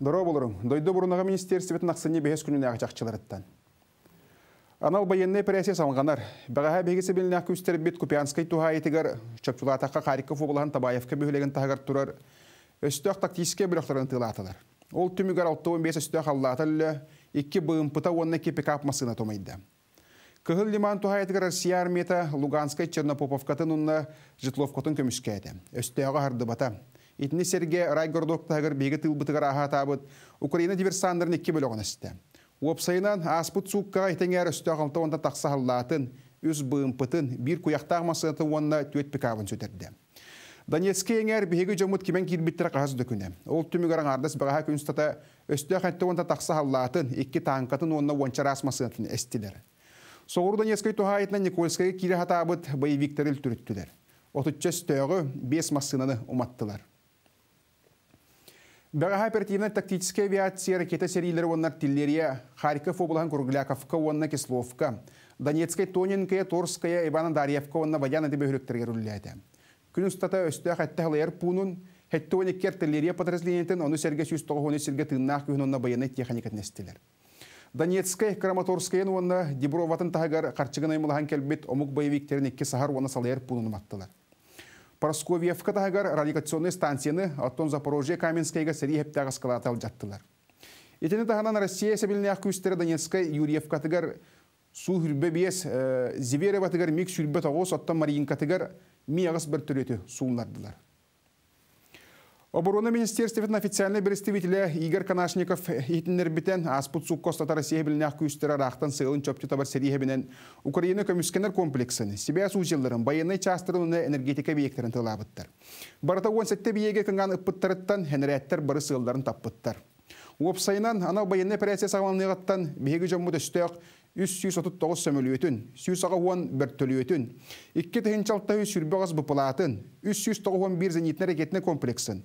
Дорого болырым, дойды бұрынаға министерстветін ақсыны бәхес күніне ағачақчыларыттан. Анал байынны пәресе салғанар, бағаға бәгесі біліне ақкөстер бет Купянскай туға етігер, Чапчулатаққа Харьков обылған Табаевқа бөлеген тағыр тұрар, өстөк тактиске бөліқтарын тылатылар. Ол түмігер 6-15 өстөк аллатылы, екі бұйым пыта онына пекап апмасына томайды. Кыһыл лиман тухайтыгар Россия армията Луганскай чернопоповкатынунна унна Житловкотын көмүскәйде. Өстөөгө хардыбата итіне серге райгордок тагыр беге тыл бытыгар аха табыт украина диверсандарын икки бөлөгөн исте опсайынан аспут сукка айтеңер үстө калта онда такса халлатын үз быымпытын бир куяктаг масыты онна төт пикабын сөтерди донецке эңер биһиги жомут кимен кирбиттер каас дөкүнэ ол түмүгөрөн ардас бага күн стата өстө хатты онда такса халлатын икки танкатын онна ончарас масытын эстилер Соғыр Донецкой тухайтына Никольская кире хатабыт боевиктеріл түріттілер. Отучча стөғы бес массынаны уматтылар. Бәға оперативно тактическая авиация ракета серийлері оннар тиллерия, Харьков облахан Кургляковка онна Кисловка, Донецкая Тоненкая, Торская, Ивана Дарьевка онна ваяна дебе хүректерге рүлләді. Күн ұстата өсті әттәғылайыр пунун, хәтті оны кертілерия подразлениетен оны сәрге сүйіз тоғы оны сәрге тыннақ күхін онна Донецкая, Краматорская онна Деброватын тағығар қарчығын аймылаған келбет омық боевиктерін екі сахар оны салайыр пунын маттылар. Парасковьевка тағығар радикационный станцияны э, оттон Запорожье Каменскайға сәрі ептағы скалаты жаттылар. Етені тағынан Россия сәбіліне ақкөстері Донецкай Юрьевка су хүрбе бес Зиверева тағығар Мик Сүрбе тағос оттан Маринка тағығар бір түреті суынлардылар. Оборона министерствен официальный представителя Игорь Канашников итиннербитен аспут суккостатары сиебилнях күйістері рақтан сыйлын чөпті табар сериебінен Украина көміскенер комплексын, себе асузелдерін, военный частырылыны энергетика бейектерін тылабыттар. Барыта 17 биеге кынған ұппыттарыттан әнірәттер бары сыйлдарын таппыттар. Уопсайынан анау военный операция сағамланығаттан бегі жомуды үстеқ 339 сөмілуетін, 191 бірттілуетін, 2 тыхынчалтағы сүрбеғаз бұпылатын, 391 зенитін әрекетіне комплексін,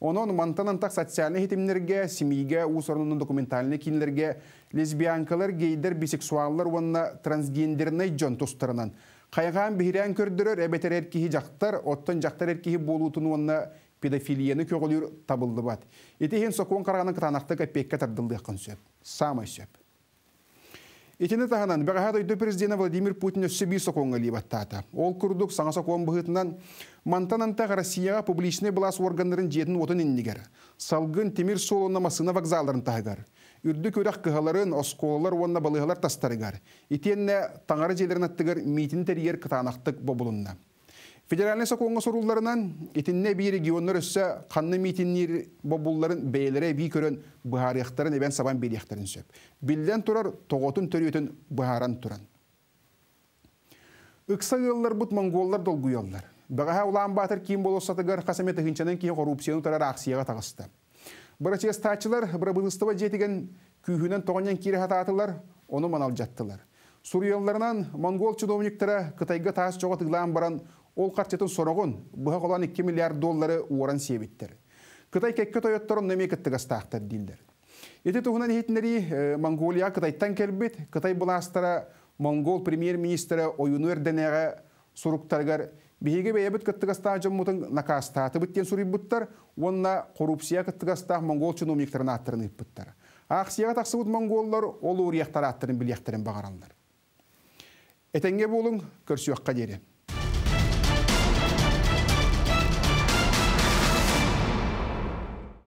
Онон мантан тақ социальный хетимнерге, семейге, усорнын документальный кинлерге, лесбиянкалар, гейдер, бисексуаллар, уонна трансгендерный жон тустырынан. Қайған бейрен көрдірер, әбетер әркейі жақтар, оттан жақтар әркейі болуытын онна педофилияны көгілер табылды бат. Етеген соқуын қарғаның қытанақты көппекке табдылды қын сөп. Самай Итіне тағынан бәғағат өйді Владимир Путин өссебей соқуыңы тата. Ол күрдік саңа соқуын бұғытынан Мантанантақ Россияға публичный бұлас органдарын жетін отын Салгын Салғын темір солынамасына вокзаларын тағығар. Үрді көрек кығаларын, осколалар онына балығалар тастарыгар. Итенне таңары желерін аттығыр митин тәрігер кытанақтық Федеральный соқуңы урулларынан итинне бей регионлар өссі қанны митиннер бобулларын бейлере бей көрін бұхарияқтарын әбен сабан бейлияқтарын сөп. Білден тұрар тоғытын төретін бұхаран тұран. Үксағылар бұт монголлар долгуяллар. Бағаға ұлан батыр кейін болысатығыр қасаметі ғыншанын кейін коррупцияны тұрар ақсияға тағысты. Бұрачестачылар бұрабылыстыва жетіген күйінен тоғанен кері хататылар, оны маналжаттылар. жаттылар. монгол чудовниктері Қытайға тағыс жоға тығылан баран ол қатчетін сорағын бұға қолан 2 миллиард доллары оран себеттер. Қытай кәккі тойоттарын нөмекеттік астақтар дейлдер. Еті тұғынан етіндері Монголия Қытайтан келбет, бұл астыра Монгол премьер-министрі ойыны әрденеға сұруқтарғар Биһиге бэйэбит кыттыгастаа жоммутын накастааты биттен сурибуттар, онна коррупция кыттыгастаа монгол аттырын аттарын бұттар. Ақсияға тақсыбыт монголлар ол урияқтар аттарын білияқтарын бағаралдар. Әтенге болың, көрсі өққа дері.